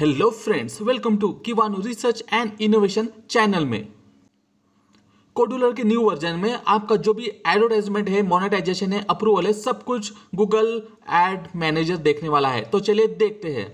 Hello friends welcome to किवानू research and innovation channel में Kodular के न्यू वर्जन में आपका जो भी एडवर्टाइजमेंट है मोनेटाइजेशन है अप्रूवल है सब कुछ गूगल एड मैनेजर देखने वाला है तो चलिए देखते हैं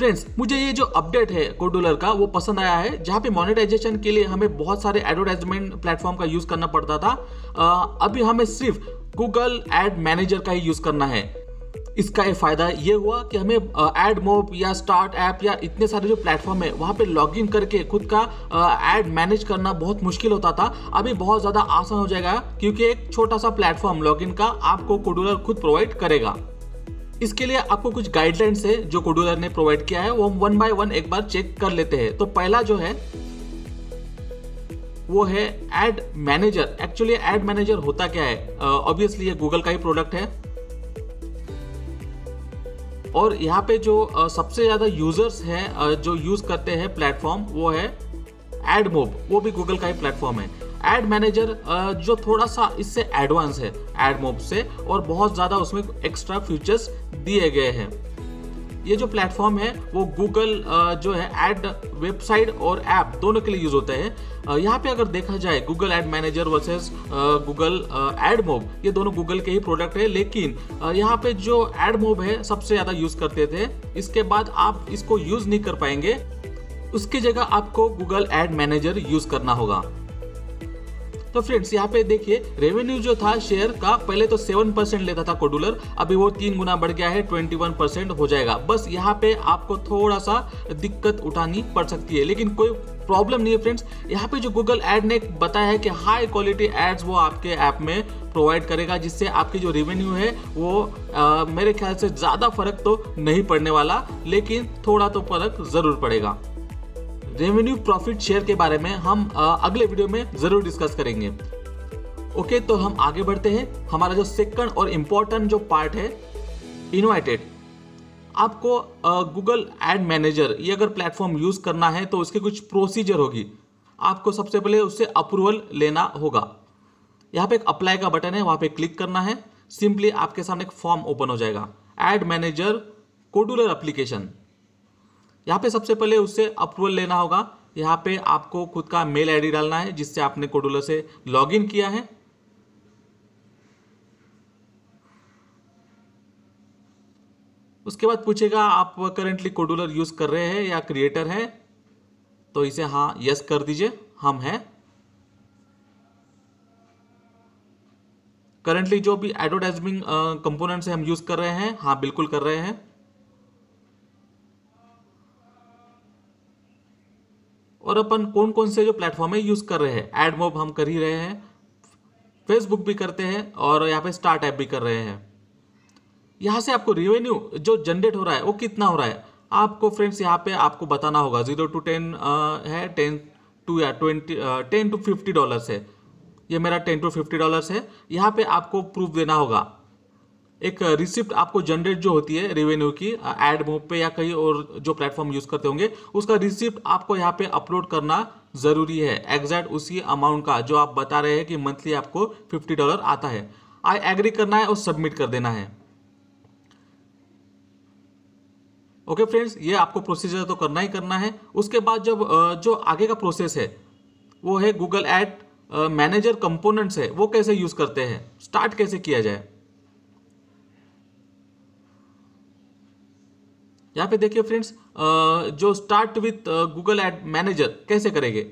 फ्रेंड्स मुझे ये जो अपडेट है कोडुलर का वो पसंद आया है जहाँ पे मोनेटाइजेशन के लिए हमें बहुत सारे एडवर्टाइजमेंट प्लेटफॉर्म का यूज़ करना पड़ता था अभी हमें सिर्फ गूगल एड मैनेजर का ही यूज़ करना है इसका एक फ़ायदा ये हुआ कि हमें एड मोब या स्टार्ट ऐप या इतने सारे जो प्लेटफॉर्म है वहाँ पे इन करके खुद का एड मैनेज करना बहुत मुश्किल होता था अभी बहुत ज़्यादा आसान हो जाएगा क्योंकि एक छोटा सा प्लेटफॉर्म इन का आपको कोडुलर खुद प्रोवाइड करेगा इसके लिए आपको कुछ गाइडलाइंस है जो कोडुलर ने प्रोवाइड किया है वो हम वन बाय वन एक बार चेक कर लेते हैं तो पहला जो है वो है ad manager actually ad manager होता क्या है ऑब्वियसली ये गूगल का ही प्रोडक्ट है और यहाँ पे जो uh, सबसे ज़्यादा यूजर्स हैं uh, जो यूज़ करते हैं प्लेटफॉर्म वो है एडमोब वो भी गूगल का ही प्लेटफॉर्म है एड मैनेजर जो थोड़ा सा इससे एडवांस है एड मोब से और बहुत ज़्यादा उसमें एक्स्ट्रा फीचर्स दिए गए हैं ये जो प्लेटफॉर्म है वो गूगल जो है एड वेबसाइट और ऐप दोनों के लिए यूज़ होता है यहाँ पे अगर देखा जाए Google ad manager versus Google AdMob ये दोनों गूगल के ही प्रोडक्ट है लेकिन यहाँ पे जो एड मोब है सबसे ज़्यादा यूज़ करते थे इसके बाद आप इसको यूज़ नहीं कर पाएंगे उसकी जगह आपको गूगल एड मैनेजर यूज़ करना होगा तो फ्रेंड्स यहाँ पे देखिए रेवेन्यू जो था शेयर का पहले तो सेवन परसेंट लेता था कोडुलर अभी वो तीन गुना बढ़ गया है ट्वेंटी वन परसेंट हो जाएगा बस यहाँ पे आपको थोड़ा सा दिक्कत उठानी पड़ सकती है लेकिन कोई प्रॉब्लम नहीं है फ्रेंड्स यहाँ पे जो गूगल एड ने बताया है कि हाई क्वालिटी एड्स वो आपके ऐप में प्रोवाइड करेगा जिससे आपकी जो रेवेन्यू है वो आ, मेरे ख्याल से ज़्यादा फर्क तो नहीं पड़ने वाला लेकिन थोड़ा तो फर्क ज़रूर पड़ेगा रेवेन्यू प्रॉफिट शेयर के बारे में हम अगले वीडियो में जरूर डिस्कस करेंगे ओके तो हम आगे बढ़ते हैं हमारा जो सेकंड और इम्पोर्टेंट जो पार्ट है इन्वाइटेड आपको गूगल एड मैनेजर ये अगर प्लेटफॉर्म यूज़ करना है तो उसके कुछ प्रोसीजर होगी आपको सबसे पहले उससे अप्रूवल लेना होगा यहाँ पे एक अप्लाई का बटन है वहां पे क्लिक करना है सिंपली आपके सामने एक फॉर्म ओपन हो जाएगा एड मैनेजर कोडुलर एप्लीकेशन यहाँ पे सबसे पहले उससे अप्रूवल लेना होगा यहाँ पे आपको खुद का मेल आईडी डालना है जिससे आपने कोडुलर से लॉगिन किया है उसके बाद पूछेगा आप करंटली कोडुलर यूज़ कर रहे हैं या क्रिएटर है तो इसे हाँ यस कर दीजिए हम हैं करंटली जो भी एडवर्टाइजमिंग कंपोनेंट्स हम यूज़ कर रहे हैं हाँ बिल्कुल कर रहे हैं और अपन कौन कौन से जो प्लेटफॉर्म है यूज़ कर रहे हैं एड मोब हम कर ही रहे हैं फेसबुक भी करते हैं और यहाँ पे स्टार्ट ऐप भी कर रहे हैं यहाँ से आपको रिवेन्यू जो जनरेट हो रहा है वो कितना हो रहा है आपको फ्रेंड्स यहाँ पे आपको बताना होगा जीरो टू टेन है टेन टू या twenty ten to fifty dollars है ये मेरा टेन टू फिफ्टी डॉलर्स है यहाँ पे आपको प्रूफ देना होगा एक रिसिप्ट आपको जनरेट जो होती है रेवेन्यू की एड मोब पे या कहीं और जो प्लेटफॉर्म यूज़ करते होंगे उसका रिसिप्ट आपको यहाँ पे अपलोड करना ज़रूरी है एग्जैक्ट उसी अमाउंट का जो आप बता रहे हैं कि मंथली आपको फिफ्टी डॉलर आता है आई एग्री करना है और सबमिट कर देना है ओके okay फ्रेंड्स ये आपको प्रोसीजर तो करना ही करना है उसके बाद जब जो आगे का प्रोसेस है वो है गूगल एड मैनेजर कंपोनेंट्स है वो कैसे यूज़ करते हैं स्टार्ट कैसे किया जाए यहाँ पे देखिए फ्रेंड्स जो start with Google ad manager कैसे करेंगे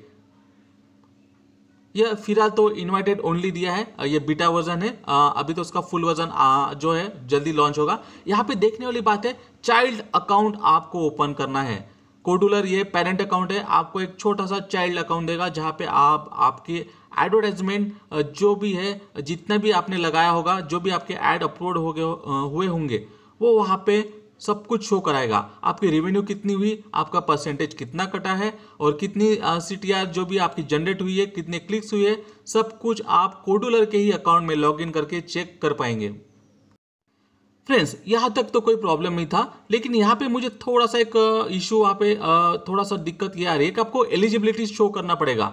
यह फिलहाल तो इन्वाइटेड ओनली दिया है ये बीटा वर्जन है अभी तो उसका फुल वर्जन जो है जल्दी लॉन्च होगा यहाँ पे देखने वाली बात है चाइल्ड अकाउंट आपको ओपन करना है कोडुलर ये पेरेंट अकाउंट है आपको एक छोटा सा चाइल्ड अकाउंट देगा जहाँ पे आप आपकी एडवर्टाइजमेंट जो भी है जितना भी आपने लगाया होगा जो भी आपके एड अपलोड हो गए हुए होंगे वो वहाँ पे सब कुछ शो कराएगा आपकी रेवेन्यू कितनी हुई आपका परसेंटेज कितना कटा है और कितनी सी जो भी आपकी जनरेट हुई है कितने क्लिक्स हुए सब कुछ आप कोडुलर के ही अकाउंट में लॉगिन करके चेक कर पाएंगे फ्रेंड्स यहाँ तक तो कोई प्रॉब्लम नहीं था लेकिन यहाँ पे मुझे थोड़ा सा एक इशू वहाँ पे थोड़ा सा दिक्कत ये आ रही है कि आपको एलिजिबिलिटी शो करना पड़ेगा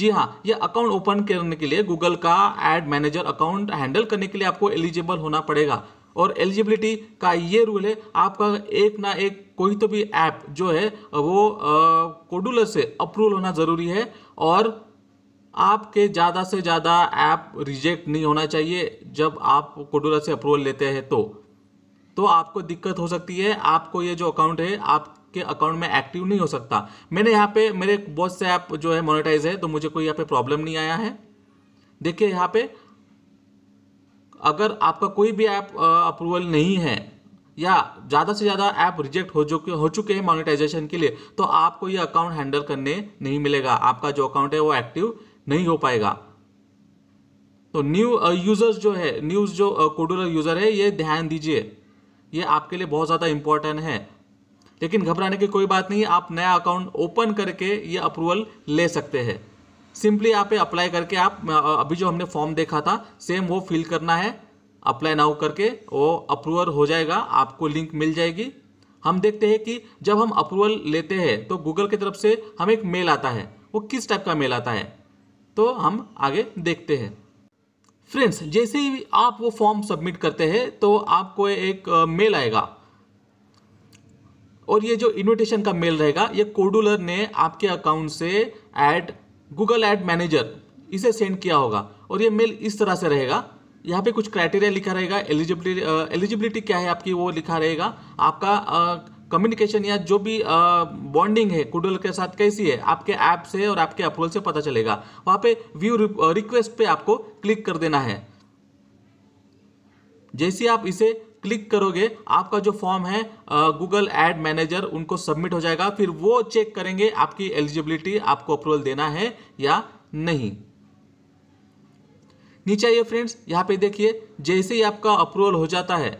जी हाँ ये अकाउंट ओपन करने के लिए गूगल का एड मैनेजर अकाउंट हैंडल करने के लिए आपको एलिजिबल होना पड़ेगा और एलिजिबिलिटी का ये रूल है आपका एक ना एक कोई तो भी ऐप जो है वो कोडुलर से अप्रूवल होना ज़रूरी है और आपके ज़्यादा से ज़्यादा ऐप रिजेक्ट नहीं होना चाहिए जब आप कोडुलर से अप्रूवल लेते हैं तो तो आपको दिक्कत हो सकती है आपको ये जो अकाउंट है आपके अकाउंट में एक्टिव नहीं हो सकता मैंने यहाँ पे मेरे बहुत से ऐप जो है मोनेटाइज है तो मुझे कोई यहाँ पे प्रॉब्लम नहीं आया है देखिए यहाँ पे अगर आपका कोई भी ऐप अप्रूवल नहीं है या ज़्यादा से ज़्यादा ऐप रिजेक्ट हो चुके हो चुके हैं मोनेटाइजेशन के लिए तो आपको ये अकाउंट हैंडल करने नहीं मिलेगा आपका जो अकाउंट है वो एक्टिव नहीं हो पाएगा तो न्यू यूज़र्स जो है न्यूज़ जो कोडुलर यूज़र है ये ध्यान दीजिए ये आपके लिए बहुत ज़्यादा इंपॉर्टेंट है लेकिन घबराने की कोई बात नहीं आप नया अकाउंट ओपन करके ये अप्रूवल ले सकते हैं सिंपली यहाँ पे अप्लाई करके आप अभी जो हमने फॉर्म देखा था सेम वो फिल करना है अप्लाई नाउ करके वो अप्रूवल हो जाएगा आपको लिंक मिल जाएगी हम देखते हैं कि जब हम अप्रूवल लेते हैं तो गूगल की तरफ से हमें एक मेल आता है वो किस टाइप का मेल आता है तो हम आगे देखते हैं फ्रेंड्स जैसे ही आप वो फॉर्म सबमिट करते हैं तो आपको एक मेल आएगा और ये जो इनविटेशन का मेल रहेगा ये कोडुलर ने आपके अकाउंट से ऐड गूगल एड मैनेजर इसे सेंड किया होगा और ये मेल इस तरह से रहेगा यहाँ पे कुछ क्राइटेरिया लिखा रहेगा एलिजिबिलिटी एलिजिबिलिटी क्या है आपकी वो लिखा रहेगा आपका कम्युनिकेशन या जो भी बॉन्डिंग है कुडल के साथ कैसी है आपके ऐप से और आपके अप्रूवल से पता चलेगा वहाँ पे व्यू रिक्वेस्ट पे आपको क्लिक कर देना है जैसे आप इसे क्लिक करोगे आपका जो फॉर्म है गूगल एड मैनेजर उनको सबमिट हो जाएगा फिर वो चेक करेंगे आपकी एलिजिबिलिटी आपको अप्रूवल देना है या नहीं नीचे आइए फ्रेंड्स यहां पे देखिए जैसे ही आपका अप्रूवल हो जाता है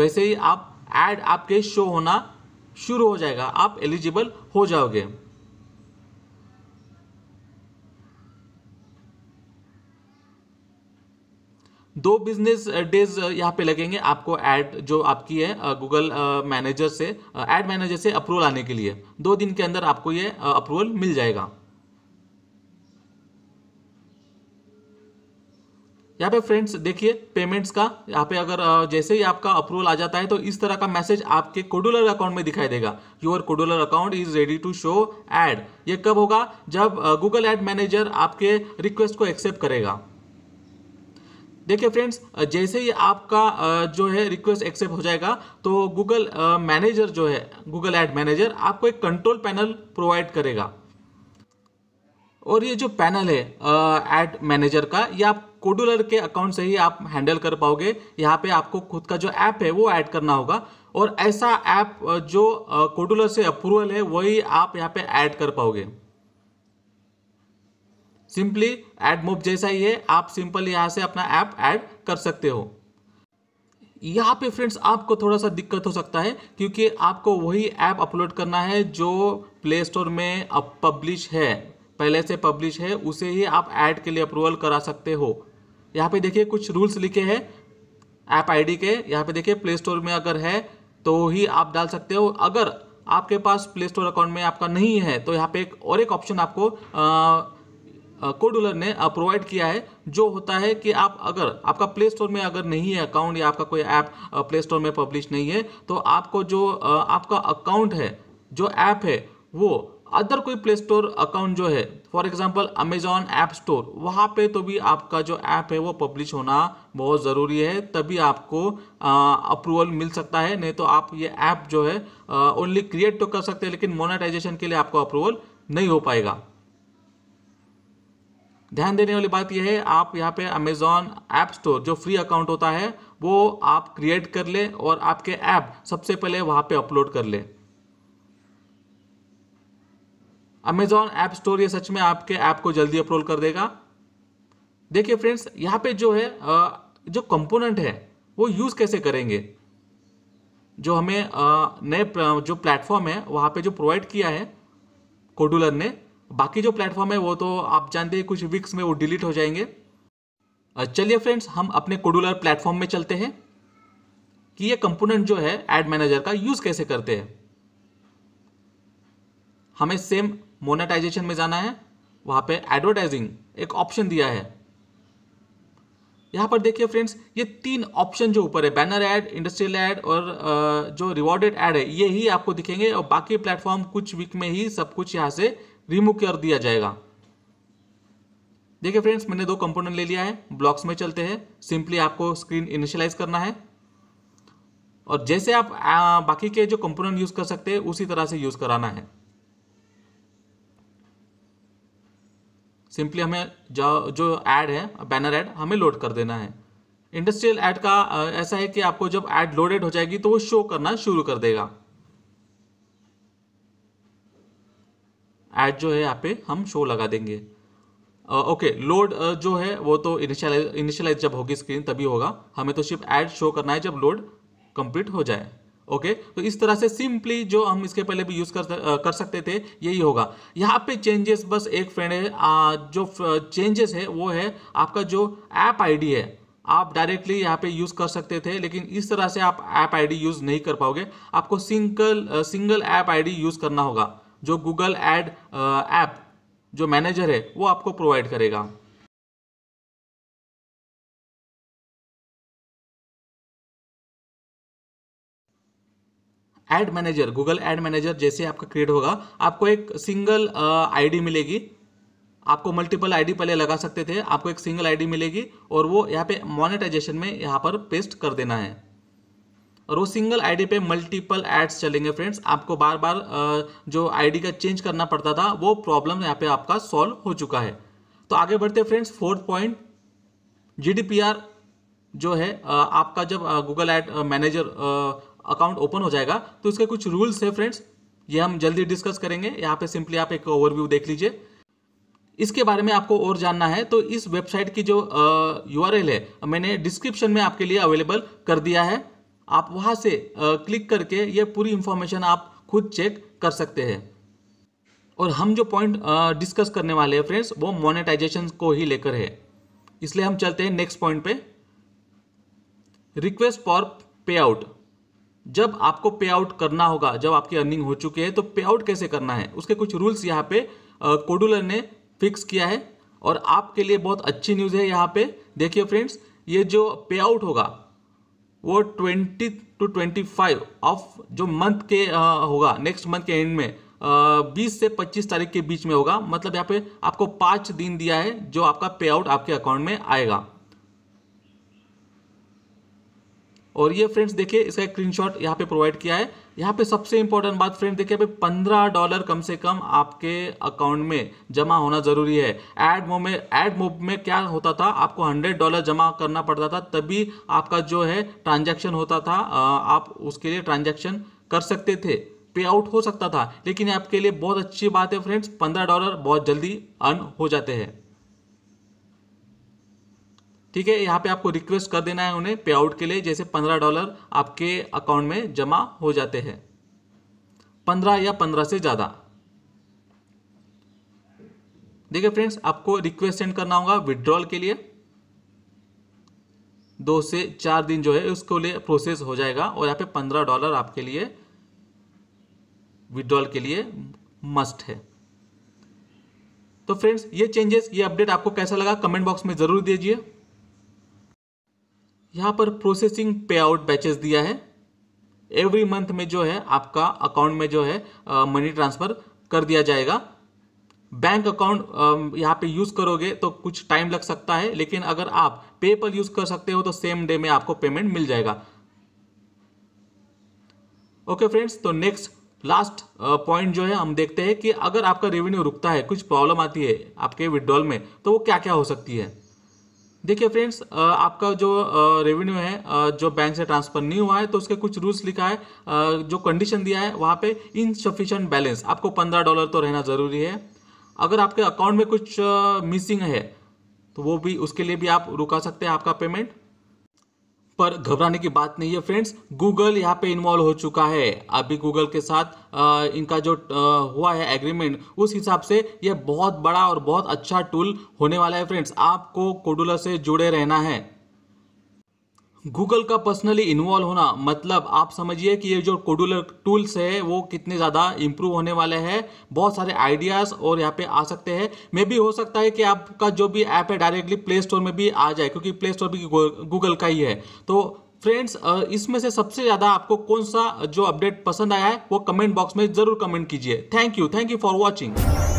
वैसे ही आप एड आपके शो होना शुरू हो जाएगा आप एलिजिबल हो जाओगे दो बिजनेस डेज uh, uh, यहाँ पे लगेंगे आपको ऐड जो आपकी है गूगल uh, मैनेजर से ऐड मैनेजर से अप्रूवल आने के लिए दो दिन के अंदर आपको ये अप्रूवल मिल जाएगा यहाँ पे फ्रेंड्स देखिए पेमेंट्स का यहाँ पे अगर जैसे ही आपका अप्रूवल आ जाता है तो इस तरह का मैसेज आपके कोडुलर अकाउंट में दिखाई देगा your Kodular account is ready to show ad ये कब होगा जब गूगल एड मैनेजर आपके रिक्वेस्ट को एक्सेप्ट करेगा देखिए फ्रेंड्स जैसे ही आपका जो है रिक्वेस्ट एक्सेप्ट हो जाएगा तो गूगल मैनेजर जो है गूगल एड मैनेजर आपको एक कंट्रोल पैनल प्रोवाइड करेगा और ये जो पैनल है एड मैनेजर का ये आप कोडुलर के अकाउंट से ही आप हैंडल कर पाओगे यहाँ पे आपको खुद का जो ऐप है वो ऐड करना होगा और ऐसा ऐप जो कोडुलर से अप्रूवल है वही आप यहाँ पे ऐड कर पाओगे सिंपली एड मोब जैसा ही है आप सिंपल यहाँ से अपना ऐप ऐड कर सकते हो यहाँ पे फ्रेंड्स आपको थोड़ा सा दिक्कत हो सकता है क्योंकि आपको वही ऐप अपलोड करना है जो प्ले स्टोर में अब पब्लिश है पहले से पब्लिश है उसे ही आप ऐड के लिए अप्रूवल करा सकते हो यहाँ पे देखिए कुछ रूल्स लिखे हैं ऐप आईडी के यहाँ पे देखिए प्ले स्टोर में अगर है तो ही आप डाल सकते हो अगर आपके पास प्ले स्टोर अकाउंट में आपका नहीं है तो यहाँ पे एक और एक ऑप्शन आपको कोडुलर ने प्रोवाइड किया है जो होता है कि आप अगर आपका प्ले स्टोर में अगर नहीं है अकाउंट या आपका कोई ऐप प्ले स्टोर में पब्लिश नहीं है तो आपको जो आपका अकाउंट है जो ऐप है वो अदर कोई प्ले स्टोर अकाउंट जो है for example Amazon app store वहाँ पे तो भी आपका जो ऐप है वो पब्लिश होना बहुत ज़रूरी है तभी आपको अप्रूवल मिल सकता है नहीं तो आप ये ऐप जो है ओनली क्रिएट तो कर सकते हैं लेकिन मोनेटाइजेशन के लिए आपको अप्रूवल नहीं हो पाएगा ध्यान देने वाली बात यह है आप यहाँ पे अमेजोन ऐप स्टोर जो फ्री अकाउंट होता है वो आप क्रिएट कर ले और आपके ऐप सबसे पहले वहाँ पे अपलोड कर ले अमेजोन ऐप स्टोर ये सच में आपके ऐप को जल्दी अपलोड कर देगा देखिए फ्रेंड्स यहाँ पे जो है जो कंपोनेंट है वो यूज़ कैसे करेंगे जो हमें नए जो प्लेटफॉर्म है वहाँ पे जो प्रोवाइड किया है कोडुलर ने बाकी जो प्लेटफॉर्म है वो तो आप जानते हैं कुछ वीक्स में वो डिलीट हो जाएंगे चलिए फ्रेंड्स हम अपने कोडुलर प्लेटफॉर्म में चलते हैं कि ये कंपोनेंट जो है एड मैनेजर का यूज़ कैसे करते हैं हमें सेम मोनेटाइजेशन में जाना है वहां पे एडवर्टाइजिंग एक ऑप्शन दिया है यहां पर देखिए फ्रेंड्स ये तीन ऑप्शन जो ऊपर है बैनर एड इंडस्ट्रियल एड और जो रिवॉर्डेड एड है ये ही आपको दिखेंगे और बाकी प्लेटफॉर्म कुछ वीक में ही सब कुछ यहां से रिमूव कर दिया जाएगा देखिए फ्रेंड्स मैंने दो कंपोनेंट ले लिया है ब्लॉक्स में चलते हैं सिंपली आपको स्क्रीन इनिशियलाइज करना है और जैसे आप आ, बाकी के जो कंपोनेंट यूज कर सकते हैं उसी तरह से यूज कराना है सिंपली हमें जो जो ऐड है बैनर ऐड हमें लोड कर देना है इंडस्ट्रियल ऐड का ऐसा है कि आपको जब ऐड लोडेड हो जाएगी तो वो शो करना शुरू कर देगा ऐड जो है यहाँ पे हम शो लगा देंगे okay uh, load okay, uh, जो है वो तो इनिशियलाइज इनिशियलाइज जब होगी स्क्रीन तभी होगा हमें तो सिर्फ ऐड शो करना है जब लोड कंप्लीट हो जाए ओके okay? तो इस तरह से सिंपली जो हम इसके पहले भी यूज़ कर कर सकते थे यही होगा यहाँ पे चेंजेस बस एक फ्रेंड है आ, जो चेंजेस है वो है आपका जो ऐप आईडी है आप डायरेक्टली यहाँ पे यूज़ कर सकते थे लेकिन इस तरह से आप ऐप आईडी यूज़ नहीं कर पाओगे आपको single single app ID use करना होगा जो गूगल एड ऐप जो मैनेजर है वो आपको प्रोवाइड करेगा ad manager Google ad manager जैसे आपका क्रिएट होगा आपको एक सिंगल आईडी uh, मिलेगी आपको मल्टीपल आईडी पहले लगा सकते थे आपको एक सिंगल आईडी मिलेगी और वो यहाँ पे मोनेटाइजेशन में यहाँ पर पेस्ट कर देना है और वो सिंगल आईडी पे मल्टीपल एड्स चलेंगे फ्रेंड्स आपको बार बार जो आईडी का चेंज करना पड़ता था वो प्रॉब्लम यहाँ पे आपका सॉल्व हो चुका है तो आगे बढ़ते फ्रेंड्स फोर्थ पॉइंट जीडीपीआर जो है आपका जब Google ad manager account open हो जाएगा तो इसके कुछ रूल्स है फ्रेंड्स ये हम जल्दी डिस्कस करेंगे यहाँ पे सिंपली आप एक ओवरव्यू देख लीजिए इसके बारे में आपको और जानना है तो इस वेबसाइट की जो यू है मैंने डिस्क्रिप्शन में आपके लिए अवेलेबल कर दिया है आप वहाँ से क्लिक करके ये पूरी इन्फॉर्मेशन आप खुद चेक कर सकते हैं और हम जो पॉइंट डिस्कस करने वाले हैं फ्रेंड्स वो मोनेटाइजेशन को ही लेकर है इसलिए हम चलते हैं नेक्स्ट पॉइंट पे रिक्वेस्ट फॉर पे आउट जब आपको पे आउट करना होगा जब आपकी अर्निंग हो चुकी है तो पे आउट कैसे करना है उसके कुछ रूल्स यहाँ पे कोडुलर ने फिक्स किया है और आपके लिए बहुत अच्छी न्यूज़ है यहाँ पे देखिए फ्रेंड्स ये जो पे आउट होगा वो twenty to twenty five of जो मंथ के आ, होगा नेक्स्ट मंथ के एंड में बीस से पच्चीस तारीख के बीच में होगा मतलब यहाँ पे आपको पाँच दिन दिया है जो आपका पे आउट आपके अकाउंट में आएगा और ये फ्रेंड्स देखिए इसका स्क्रीनशॉट यहाँ पे प्रोवाइड किया है यहाँ पे सबसे इंपॉर्टेंट बात फ्रेंड देखिए भाई पंद्रह डॉलर कम से कम आपके अकाउंट में जमा होना जरूरी है एड मोब में एड मोब में क्या होता था आपको हंड्रेड डॉलर जमा करना पड़ता था तभी आपका जो है ट्रांजैक्शन होता था आप उसके लिए ट्रांजैक्शन कर सकते थे पे आउट हो सकता था लेकिन आपके लिए बहुत अच्छी बात है फ्रेंड्स पंद्रह डॉलर बहुत जल्दी अर्न हो जाते हैं ठीक है यहाँ पे आपको रिक्वेस्ट कर देना है उन्हें पे आउट के लिए जैसे पंद्रह डॉलर आपके अकाउंट में जमा हो जाते हैं पंद्रह या पंद्रह से ज़्यादा देखिए फ्रेंड्स आपको रिक्वेस्ट सेंड करना होगा विड्रॉल के लिए दो से चार दिन जो है उसको लिए प्रोसेस हो जाएगा और यहाँ पे पंद्रह डॉलर आपके लिए विड्रॉल के लिए मस्ट है तो फ्रेंड्स ये चेंजेस ये अपडेट आपको कैसा लगा कमेंट बॉक्स में ज़रूर दीजिए यहाँ पर प्रोसेसिंग पे आउट बैचेस दिया है एवरी मंथ में जो है आपका अकाउंट में जो है मनी ट्रांसफ़र कर दिया जाएगा बैंक अकाउंट यहाँ पे यूज़ करोगे तो कुछ टाइम लग सकता है लेकिन अगर आप पेपल यूज़ कर सकते हो तो सेम डे में आपको पेमेंट मिल जाएगा ओके फ्रेंड्स तो नेक्स्ट लास्ट पॉइंट जो है हम देखते हैं कि अगर आपका रेवेन्यू रुकता है कुछ प्रॉब्लम आती है आपके विड्रॉल में तो वो क्या क्या हो सकती है देखिए फ्रेंड्स आपका जो रेवेन्यू है जो बैंक से ट्रांसफर नहीं हुआ है तो उसके कुछ रूल्स लिखा है जो कंडीशन दिया है वहाँ पे इनसफिशेंट बैलेंस आपको पंद्रह डॉलर तो रहना ज़रूरी है अगर आपके अकाउंट में कुछ मिसिंग है तो वो भी उसके लिए भी आप रुका सकते हैं आपका पेमेंट पर घबराने की बात नहीं है फ्रेंड्स गूगल यहाँ पे इन्वॉल्व हो चुका है अभी गूगल के साथ आ, इनका जो आ, हुआ है एग्रीमेंट उस हिसाब से यह बहुत बड़ा और बहुत अच्छा टूल होने वाला है फ्रेंड्स आपको कोडुलर से जुड़े रहना है गूगल का पर्सनली इन्वॉल्व होना मतलब आप समझिए कि ये जो कोडुलर टूल्स है वो कितने ज़्यादा इम्प्रूव होने वाले हैं बहुत सारे आइडियाज़ और यहाँ पे आ सकते हैं मे भी हो सकता है कि आपका जो भी ऐप है डायरेक्टली प्ले स्टोर में भी आ जाए क्योंकि प्ले स्टोर भी गूगल का ही है तो फ्रेंड्स इसमें से सबसे ज़्यादा आपको कौन सा जो अपडेट पसंद आया है वो कमेंट बॉक्स में ज़रूर कमेंट कीजिए thank you thank you for watching